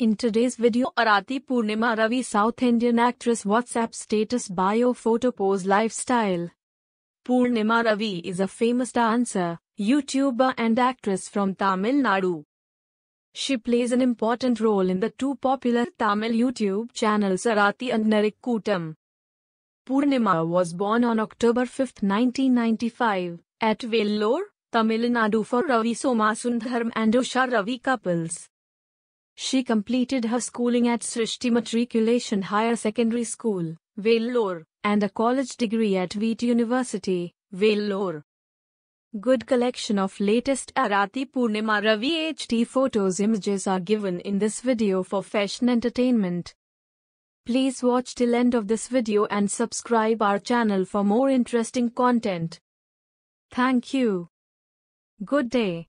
In today's video Arati Purnima Ravi South Indian actress WhatsApp status bio photo pose lifestyle. Purnima Ravi is a famous dancer, YouTuber and actress from Tamil Nadu. She plays an important role in the two popular Tamil YouTube channels Arati and Narikkutam. Purnima was born on October 5, 1995, at Vellore, Tamil Nadu for Ravi Somasundharam and Usha Ravi couples. She completed her schooling at Srishti Matriculation Higher Secondary School, Vellore, and a college degree at Wheat University, Vellore. Good collection of latest Arati Purnima Ravi HT photos images are given in this video for fashion entertainment. Please watch till end of this video and subscribe our channel for more interesting content. Thank you. Good day.